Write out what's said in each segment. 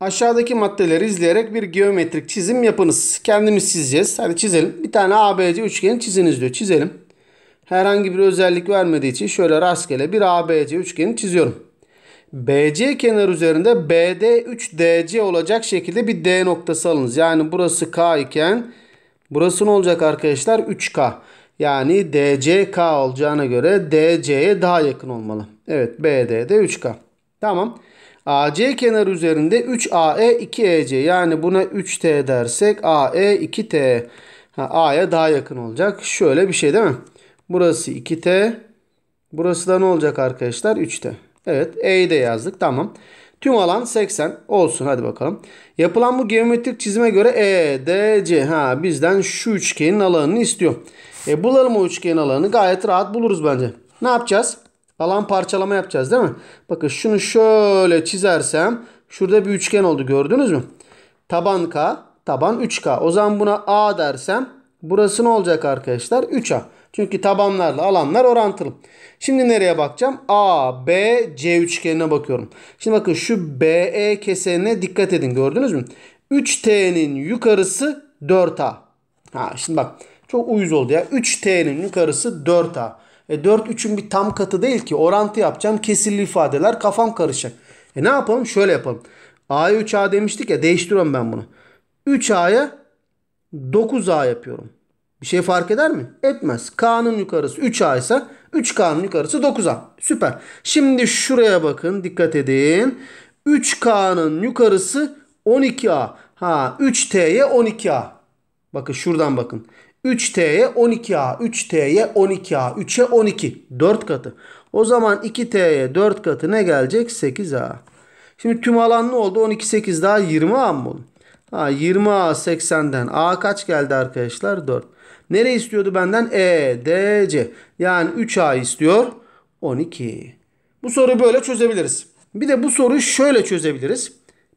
Aşağıdaki maddeleri izleyerek bir geometrik çizim yapınız. Kendimiz çizeceğiz. Hadi çizelim. Bir tane ABC üçgeni çiziniz diyor. Çizelim. Herhangi bir özellik vermediği için şöyle rastgele bir ABC üçgeni çiziyorum. BC kenar üzerinde BD 3DC olacak şekilde bir D noktası alınız. Yani burası K iken burası ne olacak arkadaşlar? 3K. Yani DCK olacağına göre DC'ye daha yakın olmalı. Evet BD'de 3K. Tamam. AC kenar üzerinde 3AE 2EC yani buna 3T dersek AE 2T A'ya daha yakın olacak. Şöyle bir şey değil mi? Burası 2T. Burası da ne olacak arkadaşlar? 3T. Evet E'yi de yazdık. Tamam. Tüm alan 80 olsun. Hadi bakalım. Yapılan bu geometrik çizime göre EDC Ha, bizden şu üçgenin alanını istiyor. E, bulalım o üçgenin alanını. Gayet rahat buluruz bence. Ne yapacağız? Alan parçalama yapacağız değil mi? Bakın şunu şöyle çizersem şurada bir üçgen oldu gördünüz mü? Taban K, taban 3K. O zaman buna A dersem burası ne olacak arkadaşlar? 3A. Çünkü tabanlarla alanlar orantılı. Şimdi nereye bakacağım? A, B, C üçgenine bakıyorum. Şimdi bakın şu BE kesenine dikkat edin gördünüz mü? 3T'nin yukarısı 4A. Ha şimdi bak çok uyuz oldu ya. 3T'nin yukarısı 4A. E 4 3'ün bir tam katı değil ki. Orantı yapacağım. Kesirli ifadeler kafam karışacak. E ne yapalım? Şöyle yapalım. A'ya 3A demiştik ya. Değiştiriyorum ben bunu. 3A'ya 9A yapıyorum. Bir şey fark eder mi? Etmez. K'nın yukarısı 3A ise 3K'nın yukarısı 9A. Süper. Şimdi şuraya bakın. Dikkat edin. 3K'nın yukarısı 12A. Ha 3T'ye 12A. Bakın şuradan bakın. 3T'ye 12A, 3T'ye 12A, 3'e 12. 4 katı. O zaman 2T'ye 4 katı ne gelecek? 8A. Şimdi tüm alan ne oldu? 12, 8 daha 20A mı oldu? Ha, 20A 80'den. A kaç geldi arkadaşlar? 4. Nereye istiyordu benden? E, D, C. Yani 3A istiyor. 12. Bu soruyu böyle çözebiliriz. Bir de bu soruyu şöyle çözebiliriz.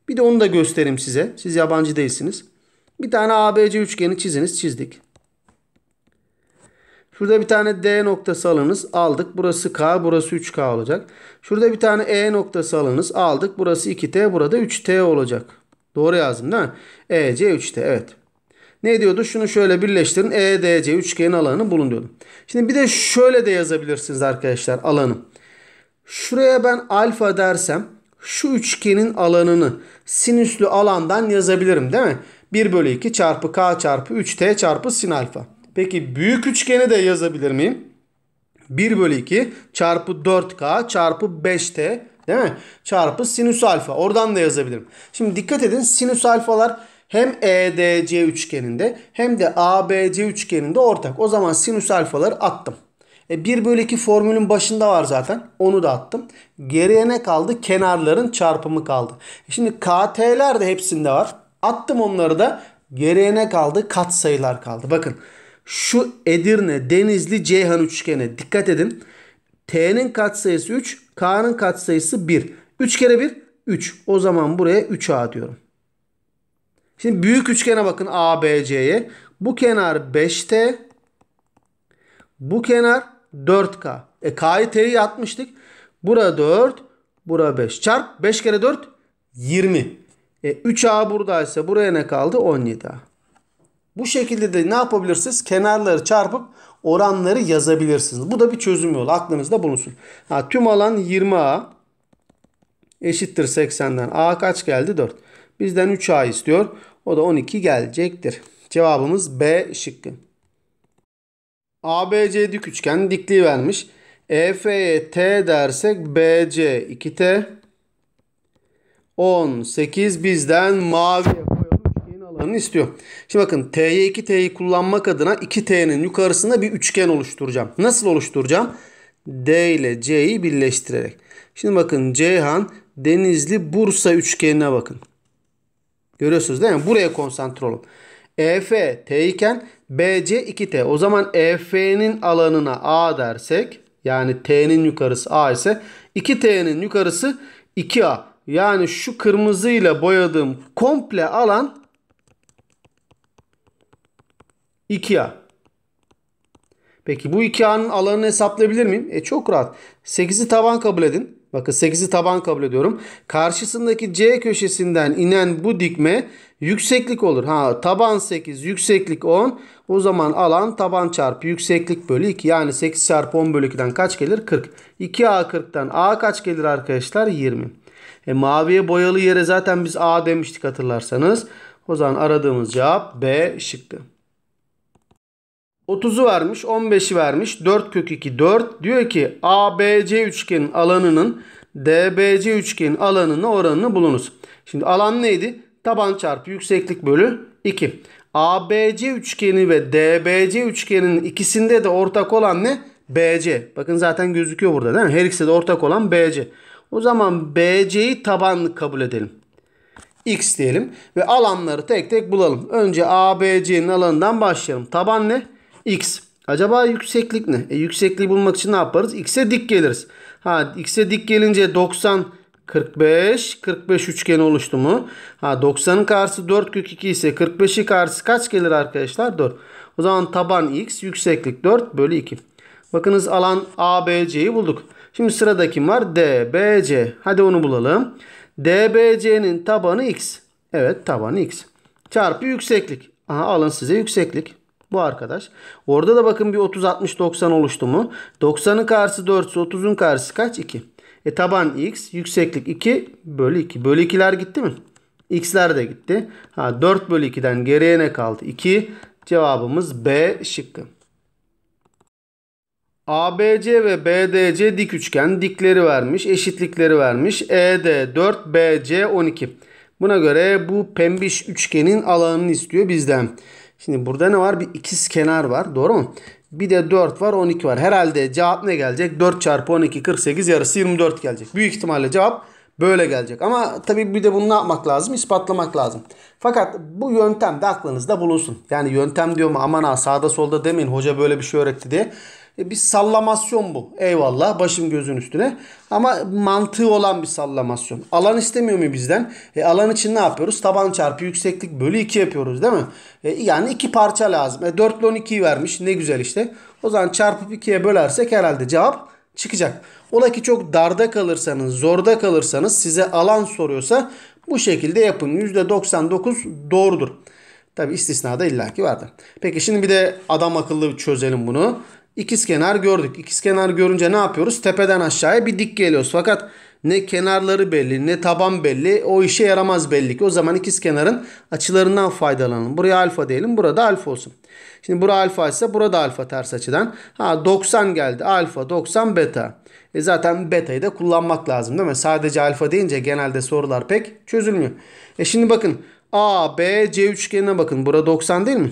Bir de onu da göstereyim size. Siz yabancı değilsiniz. Bir tane ABC üçgeni çiziniz. Çizdik. Şurada bir tane D noktası alınız. Aldık. Burası K. Burası 3K olacak. Şurada bir tane E noktası alınız. Aldık. Burası 2T. Burada 3T olacak. Doğru yazdım değil mi? E, C, 3T. Evet. Ne diyordu? Şunu şöyle birleştirin. EDC üçgenin alanı bulun diyordum. Şimdi bir de şöyle de yazabilirsiniz arkadaşlar alanı. Şuraya ben alfa dersem şu üçgenin alanını sinüslü alandan yazabilirim değil mi? 1 bölü 2 çarpı k çarpı 3t çarpı sin alfa. Peki büyük üçgeni de yazabilir miyim? 1 bölü 2 çarpı 4K çarpı 5T değil mi? Çarpı sinüs alfa. Oradan da yazabilirim. Şimdi dikkat edin sinüs alfalar hem EDC üçgeninde hem de ABC üçgeninde ortak. O zaman sinüs alfaları attım. E 1 bölü 2 formülün başında var zaten. Onu da attım. Geriye ne kaldı? Kenarların çarpımı kaldı. E, şimdi KT'ler de hepsinde var. Attım onları da. Geriye ne kaldı? Kat sayılar kaldı. Bakın. Şu Edirne, Denizli, Ceyhan üçgene Dikkat edin. T'nin katsayısı 3, K'nın katsayısı 1. 3 kere 1 3. O zaman buraya 3A diyorum. Şimdi büyük üçgene bakın ABC'ye. Bu kenar 5T. Bu kenar 4K. E K'yı T'yi atmıştık. Bura 4, bura 5. Çarp 5 kere 4 20. E 3A buradaysa buraya ne kaldı? 17A. Bu şekilde de ne yapabilirsiniz? Kenarları çarpıp oranları yazabilirsiniz. Bu da bir çözüm yolu. Aklınızda bulunsun. Ha, tüm alan 20A eşittir 80'den. A kaç geldi? 4. Bizden 3A istiyor. O da 12 gelecektir. Cevabımız B şıkkı. ABC dik üçgen dikliği vermiş. EF'ye e, T dersek BC 2T 18 bizden mavi yapmanı istiyor. Şimdi bakın T'ye 2T'yi kullanmak adına 2T'nin yukarısında bir üçgen oluşturacağım. Nasıl oluşturacağım? D ile C'yi birleştirerek. Şimdi bakın Ceyhan Denizli Bursa üçgenine bakın. Görüyorsunuz değil mi? Buraya konsantre olun. EF T iken BC 2T. O zaman EF'nin alanına A dersek yani T'nin yukarısı A ise 2T'nin yukarısı 2A. Yani şu kırmızıyla boyadığım komple alan 2A. Peki bu 2A'nın alanını hesaplayabilir miyim? E çok rahat. 8'i taban kabul edin. Bakın 8'i taban kabul ediyorum. Karşısındaki C köşesinden inen bu dikme yükseklik olur. Ha taban 8, yükseklik 10. O zaman alan taban çarpı yükseklik bölü 2. Yani 8 çarpı 10 bölü 2'den kaç gelir? 40. 2A 40'tan A kaç gelir arkadaşlar? 20. E, maviye boyalı yere zaten biz A demiştik hatırlarsanız. O zaman aradığımız cevap B şıkkı. 30'u vermiş, 15'i vermiş. 4 kök 2 4. Diyor ki ABC üçgenin alanının DBC üçgenin alanına oranını bulunuz. Şimdi alan neydi? Taban çarpı yükseklik bölü 2. ABC üçgeni ve DBC üçgeninin ikisinde de ortak olan ne? BC. Bakın zaten gözüküyor burada değil mi? Her ikisi de ortak olan BC. O zaman BC'yi tabanlık kabul edelim. X diyelim ve alanları tek tek bulalım. Önce ABC'nin alanından başlayalım. Taban ne? x. Acaba yükseklik ne? E, yüksekliği bulmak için ne yaparız? X'e dik geliriz. Ha X'e dik gelince 90 45 45 üçgeni oluştu mu? Ha 90'ın karşısı 4 kök 2 ise 45'i karşısı kaç gelir arkadaşlar? 4. O zaman taban x yükseklik 4 bölü 2. Bakınız alan ABC'yi bulduk. Şimdi sırada kim var? DBC. Hadi onu bulalım. DBC'nin tabanı x. Evet tabanı x. Çarpı yükseklik. Aha alın size yükseklik. Bu arkadaş. Orada da bakın bir 30 60 90 oluştu mu? 90'ın karşısı 4 ise 30'un karşısı kaç? 2. E taban x yükseklik 2 bölü 2. Bölü 2'ler gitti mi? X'ler de gitti. Ha, 4 bölü 2'den geriye ne kaldı? 2 cevabımız B şıkkı. ABC ve BDC dik üçgen dikleri vermiş, eşitlikleri vermiş. ED 4, BC 12. Buna göre bu pembiş üçgenin alanını istiyor bizden. Şimdi burada ne var? Bir ikiz kenar var. Doğru mu? Bir de 4 var 12 var. Herhalde cevap ne gelecek? 4 çarpı 12 48 yarısı 24 gelecek. Büyük ihtimalle cevap böyle gelecek. Ama tabii bir de bunu ne yapmak lazım? İspatlamak lazım. Fakat bu yöntem de aklınızda bulunsun. Yani yöntem diyor mu? aman ha sağda solda demeyin hoca böyle bir şey öğretti diye. E, bir sallamasyon bu. Eyvallah başım gözün üstüne. Ama mantığı olan bir sallamasyon. Alan istemiyor mu bizden? E, alan için ne yapıyoruz? Taban çarpı yükseklik bölü 2 yapıyoruz değil mi? E, yani 2 parça lazım. E, 4 ile 12'yi vermiş. Ne güzel işte. O zaman çarpıp 2'ye bölersek herhalde cevap çıkacak. Ola ki çok darda kalırsanız, zorda kalırsanız size alan soruyorsa bu şekilde yapın. %99 doğrudur. Tabi istisna istisnada illaki vardır. Peki şimdi bir de adam akıllı çözelim bunu. İkizkenar gördük. İkizkenar görünce ne yapıyoruz? Tepeden aşağıya bir dik geliyoruz. Fakat ne kenarları belli ne taban belli. O işe yaramaz belli ki. O zaman ikizkenarın açılarından faydalanalım. Buraya alfa diyelim. Burada alfa olsun. Şimdi bura alfa ise burada alfa ters açıdan. Ha 90 geldi. Alfa 90 beta. E zaten beta'yı da kullanmak lazım değil mi? Sadece alfa deyince genelde sorular pek çözülmüyor. E şimdi bakın A, B, C üçgenine bakın. Bura 90 değil mi?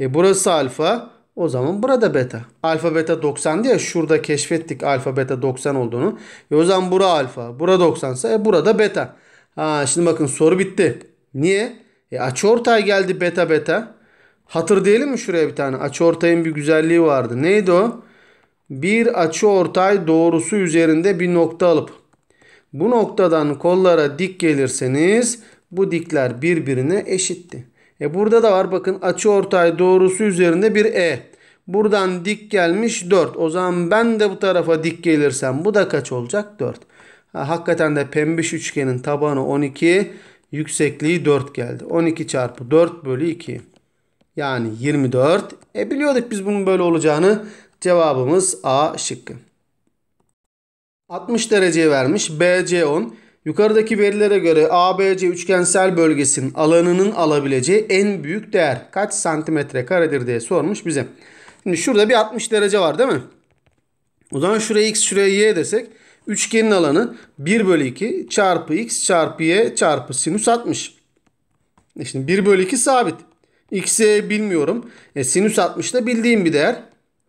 E burası alfa. O zaman burada beta. Alfa beta 90 diye şurada keşfettik alfa beta 90 olduğunu. E o zaman bura alfa, bura 90 ise e burada beta. Ha şimdi bakın soru bitti. Niye? E ortay geldi beta beta. Hatır diyelim mi şuraya bir tane? ortayın bir güzelliği vardı. Neydi o? Bir ortay doğrusu üzerinde bir nokta alıp bu noktadan kollara dik gelirseniz bu dikler birbirine eşitti. E burada da var bakın açı ortay doğrusu üzerinde bir E. Buradan dik gelmiş 4. O zaman ben de bu tarafa dik gelirsem bu da kaç olacak? 4. Ha, hakikaten de pembe üçgenin tabanı 12. Yüksekliği 4 geldi. 12 çarpı 4 bölü 2. Yani 24. E biliyorduk biz bunun böyle olacağını. Cevabımız A şıkkı. 60 dereceyi vermiş. BC 10. Yukarıdaki verilere göre ABC üçgensel bölgesinin alanının alabileceği en büyük değer kaç santimetre karedir diye sormuş bize. Şimdi şurada bir 60 derece var değil mi? O zaman şuraya x şuraya y desek üçgenin alanı 1 bölü 2 çarpı x çarpı y çarpı sinüs 60. E şimdi 1 bölü 2 sabit. X'i bilmiyorum. E, sinüs 60 da bildiğim bir değer.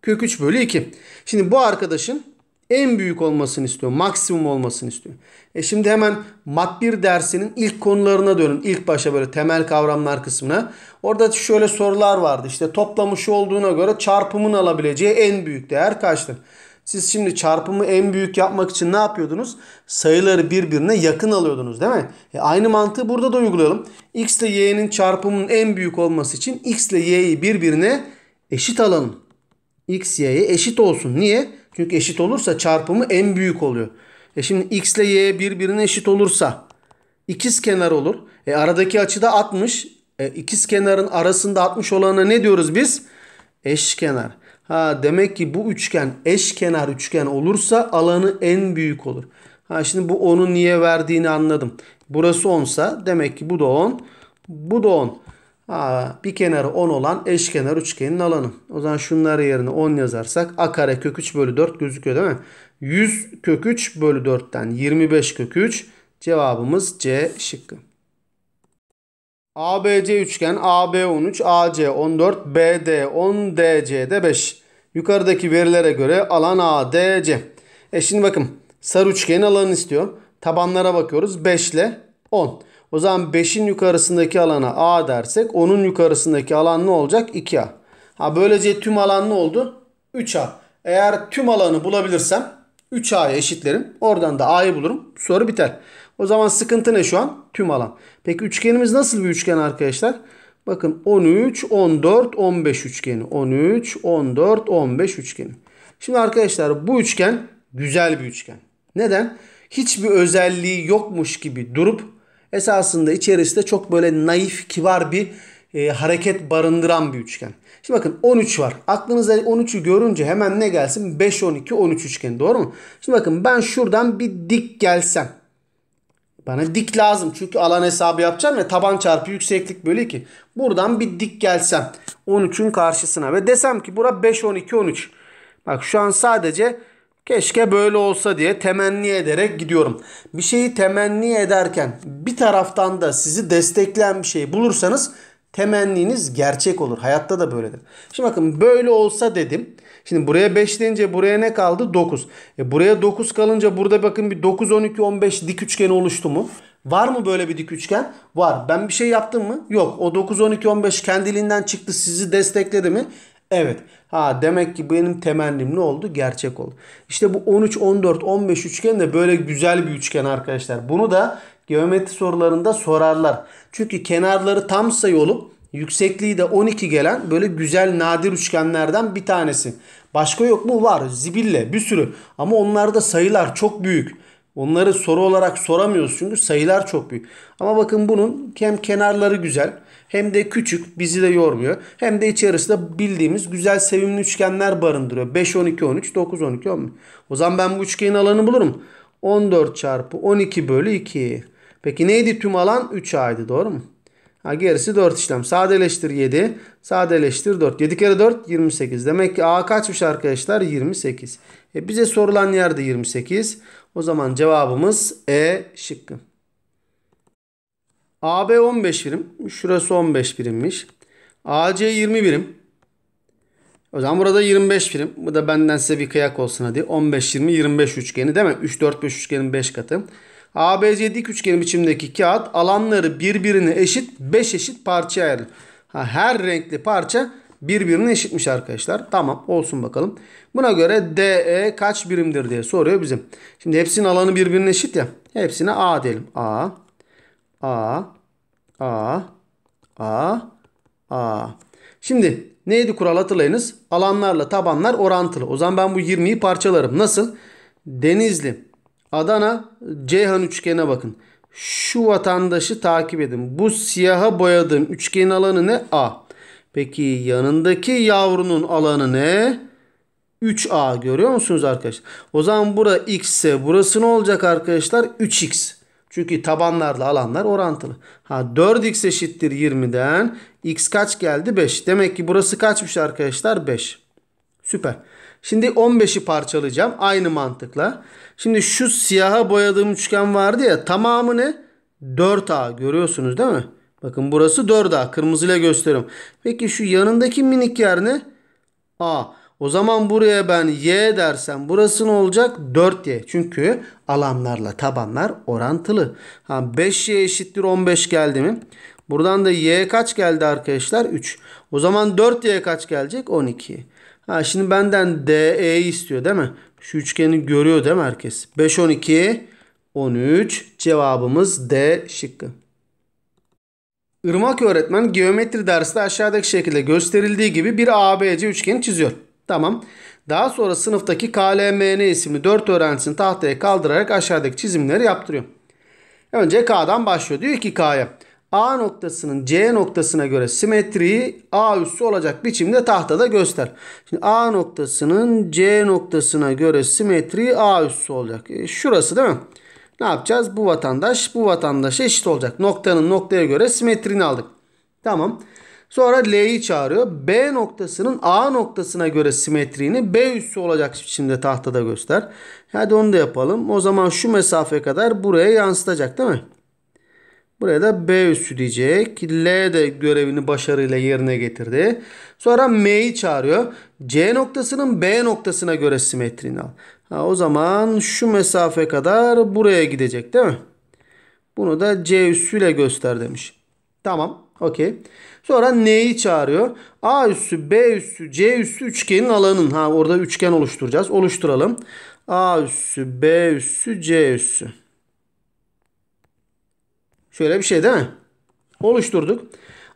Kök 3 bölü 2. Şimdi bu arkadaşın en büyük olmasını istiyor. Maksimum olmasını istiyor. E şimdi hemen mat 1 dersinin ilk konularına dönün. İlk başa böyle temel kavramlar kısmına. Orada şöyle sorular vardı. İşte toplamış olduğuna göre çarpımın alabileceği en büyük değer kaçtı? Siz şimdi çarpımı en büyük yapmak için ne yapıyordunuz? Sayıları birbirine yakın alıyordunuz değil mi? E aynı mantığı burada da uygulayalım. X ile Y'nin çarpımının en büyük olması için X ile Y'yi birbirine eşit alalım. X, Y'ye eşit olsun. Niye? Çünkü eşit olursa çarpımı en büyük oluyor. E şimdi x ile y birbirine eşit olursa ikiz kenar olur. E aradaki açı da 60. E ikiz kenarın arasında 60 olana ne diyoruz biz? Eşkenar. Ha demek ki bu üçgen eşkenar üçgen olursa alanı en büyük olur. Ha şimdi bu 10'u niye verdiğini anladım. Burası 10'sa demek ki bu da 10. Bu da 10. Ha, bir kenarı 10 olan eşkenar üçgenin alanı. O zaman şunları yerine 10 yazarsak a kare kök 3 bölü 4 gözüküyor değil mi? 100 kök 3 bölü 4'ten 25 kök 3 cevabımız C şıkkı. ABC üçgen AB 13, AC 14, BD 10, DC'de 5. Yukarıdaki verilere göre alan ADC. E şimdi bakın sarı üçgenin alanını istiyor. Tabanlara bakıyoruz 5 ile 10. O zaman 5'in yukarısındaki alana A dersek onun yukarısındaki alan ne olacak? 2A. Ha böylece tüm alan ne oldu? 3A. Eğer tüm alanı bulabilirsem 3A'ya eşitlerim. Oradan da A'yı bulurum. Soru biter. O zaman sıkıntı ne şu an? Tüm alan. Peki üçgenimiz nasıl bir üçgen arkadaşlar? Bakın 13, 14, 15 üçgeni. 13, 14, 15 üçgeni. Şimdi arkadaşlar bu üçgen güzel bir üçgen. Neden? Hiçbir özelliği yokmuş gibi durup esasında içerisinde çok böyle naif, kibar bir e, hareket barındıran bir üçgen. Şimdi bakın 13 var. Aklınızda 13'ü görünce hemen ne gelsin? 5, 12, 13 üçgen doğru mu? Şimdi bakın ben şuradan bir dik gelsem. Bana dik lazım çünkü alan hesabı yapacağım ve taban çarpı yükseklik böyle ki. Buradan bir dik gelsem 13'ün karşısına ve desem ki bura 5, 12, 13. Bak şu an sadece Keşke böyle olsa diye temenni ederek gidiyorum. Bir şeyi temenni ederken bir taraftan da sizi destekleyen bir şey bulursanız temenniniz gerçek olur. Hayatta da böyledir. Şimdi bakın böyle olsa dedim. Şimdi buraya 5 deyince buraya ne kaldı? 9. E buraya 9 kalınca burada bakın bir 9, 12, 15 dik üçgen oluştu mu? Var mı böyle bir dik üçgen? Var. Ben bir şey yaptım mı? Yok. O 9, 12, 15 kendiliğinden çıktı. Sizi destekledi mi? Evet. Ha demek ki benim temennim ne oldu? Gerçek oldu. İşte bu 13, 14, 15 üçgen de böyle güzel bir üçgen arkadaşlar. Bunu da geometri sorularında sorarlar. Çünkü kenarları tam sayı olup yüksekliği de 12 gelen böyle güzel nadir üçgenlerden bir tanesi. Başka yok mu? Var. Zibille bir sürü. Ama onlarda sayılar çok büyük. Onları soru olarak soramıyoruz çünkü sayılar çok büyük. Ama bakın bunun hem kenarları güzel hem de küçük bizi de yormuyor. Hem de içerisinde bildiğimiz güzel sevimli üçgenler barındırıyor. 5, 12, 13, 9, 12, 11. O zaman ben bu üçgenin alanını bulurum. 14 çarpı 12 bölü 2. Peki neydi tüm alan? 3A'ydı doğru mu? Ha, gerisi 4 işlem. Sadeleştir 7. Sadeleştir 4. 7 kere 4 28. Demek ki A kaçmış arkadaşlar? 28. E bize sorulan yerde 28. O zaman cevabımız E şıkkı. AB 15 birim. Şurası 15 birimmiş. AC 20 birim. O zaman burada 25 birim. Bu da benden size bir kıyak olsun hadi. 15, 20, 25 üçgeni değil mi? 3, 4, 5 üçgenin 5 katı. ABC dik üçgen biçimdeki kağıt alanları birbirine eşit 5 eşit parçaya ayrılır. Ha, her renkli parça birbirine eşitmiş arkadaşlar. Tamam olsun bakalım. Buna göre DE kaç birimdir diye soruyor bizim. Şimdi hepsinin alanı birbirine eşit ya. Hepsine A diyelim. A. A, A, A, A. Şimdi neydi kural hatırlayınız? Alanlarla tabanlar orantılı. O zaman ben bu 20'yi parçalarım. Nasıl? Denizli, Adana, Ceyhan üçgene bakın. Şu vatandaşı takip edin. Bu siyaha boyadığım üçgenin alanı ne? A. Peki yanındaki yavrunun alanı ne? 3A görüyor musunuz arkadaşlar? O zaman bura x ise burası ne olacak arkadaşlar? 3x. Çünkü tabanlarla alanlar orantılı. Ha 4x eşittir 20'den. X kaç geldi? 5. Demek ki burası kaçmış arkadaşlar? 5. Süper. Şimdi 15'i parçalayacağım. Aynı mantıkla. Şimdi şu siyaha boyadığım üçgen vardı ya. Tamamı ne? 4A. Görüyorsunuz değil mi? Bakın burası 4A. Kırmızıyla gösteriyorum. Peki şu yanındaki minik yer ne? A. O zaman buraya ben y dersem burası ne olacak? 4y. Çünkü alanlarla tabanlar orantılı. Ha 5y eşittir 15 geldi mi? Buradan da y kaç geldi arkadaşlar? 3. O zaman 4y kaç gelecek? 12. Ha şimdi benden DE istiyor değil mi? Şu üçgeni görüyor değil mi herkes? 5 12 13 cevabımız D şıkkı. Irmak öğretmen geometri dersinde aşağıdaki şekilde gösterildiği gibi bir ABC üçgeni çiziyor. Tamam. Daha sonra sınıftaki KLMN isimli 4 öğrencisini tahtaya kaldırarak aşağıdaki çizimleri yaptırıyor. Önce K'dan başlıyor. Diyor ki K'ya A noktasının C noktasına göre simetriyi A üssü olacak biçimde tahtada göster. Şimdi A noktasının C noktasına göre simetri A üssü olacak. E, şurası değil mi? Ne yapacağız? Bu vatandaş bu vatandaşa eşit olacak. Noktanın noktaya göre simetrini aldık. Tamam. Tamam. Sonra L'yi çağırıyor. B noktasının A noktasına göre simetriğini B üssü olacak biçimde tahtada göster. Hadi onu da yapalım. O zaman şu mesafe kadar buraya yansıtacak değil mi? Buraya da B üssü diyecek. L de görevini başarıyla yerine getirdi. Sonra M'yi çağırıyor. C noktasının B noktasına göre simetriğini al. Ha, o zaman şu mesafe kadar buraya gidecek değil mi? Bunu da C üssüyle göster demiş. Tamam. Okey. Sonra neyi çağırıyor. A üssü, B üssü, C üssü üçgenin alanın. Ha orada üçgen oluşturacağız. Oluşturalım. A üssü, B üssü, C üssü. Şöyle bir şey değil mi? Oluşturduk.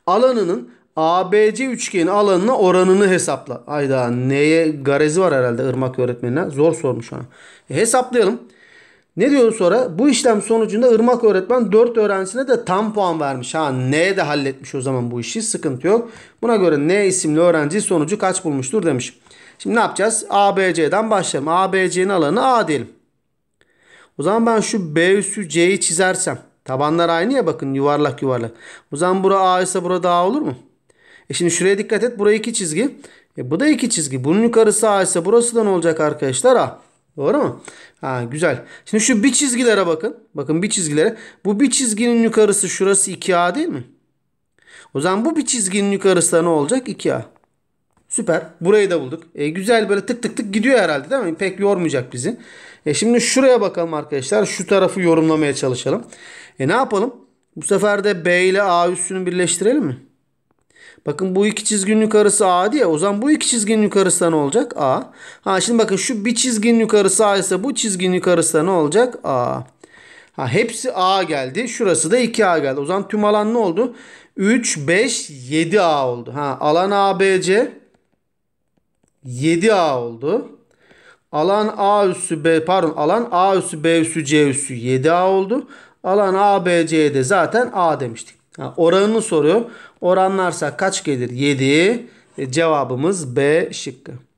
Alanının ABC üçgenin alanına oranını hesapla. Ayda neye garezi var herhalde ırmak öğretmenine. Zor sormuş ona. E, hesaplayalım. Ne diyor sonra? Bu işlem sonucunda ırmak öğretmen 4 öğrencisine de tam puan vermiş. Ha N de halletmiş o zaman bu işi. Sıkıntı yok. Buna göre N isimli öğrenci sonucu kaç bulmuştur demiş. Şimdi ne yapacağız? ABC'den başlayalım. ABC'nin alanı A diyelim. O zaman ben şu B üssü C'yi çizersem. Tabanlar aynı ya bakın yuvarlak yuvarlak. O zaman bura A ise burada A olur mu? E şimdi şuraya dikkat et. Buraya iki çizgi. E bu da iki çizgi. Bunun yukarısı A ise burası da ne olacak arkadaşlar? A. Doğru mu? Ha, güzel. Şimdi şu bir çizgilere bakın. Bakın bir çizgilere. Bu bir çizginin yukarısı şurası 2A değil mi? O zaman bu bir çizginin yukarısı da ne olacak? 2A. Süper. Burayı da bulduk. E, güzel böyle tık tık tık gidiyor herhalde değil mi? Pek yormayacak bizi. E, şimdi şuraya bakalım arkadaşlar. Şu tarafı yorumlamaya çalışalım. E, ne yapalım? Bu sefer de B ile A üssünü birleştirelim mi? Bakın bu iki çizginin yukarısı A diye. O zaman bu iki çizginin yukarısı da ne olacak? A. Ha şimdi bakın şu bir çizginin yukarısı A ise bu çizginin yukarısı da ne olacak? A. Ha hepsi A geldi. Şurası da 2A geldi. O zaman tüm alan ne oldu? 3, 5, 7A oldu. Ha alan ABC 7A oldu. Alan A üssü B pardon alan A üssü B üssü C üssü 7A oldu. Alan ABC'ye de zaten A demiştik. Ha, oranını soruyor. Oranlarsak kaç gelir? 7. E, cevabımız B şıkkı.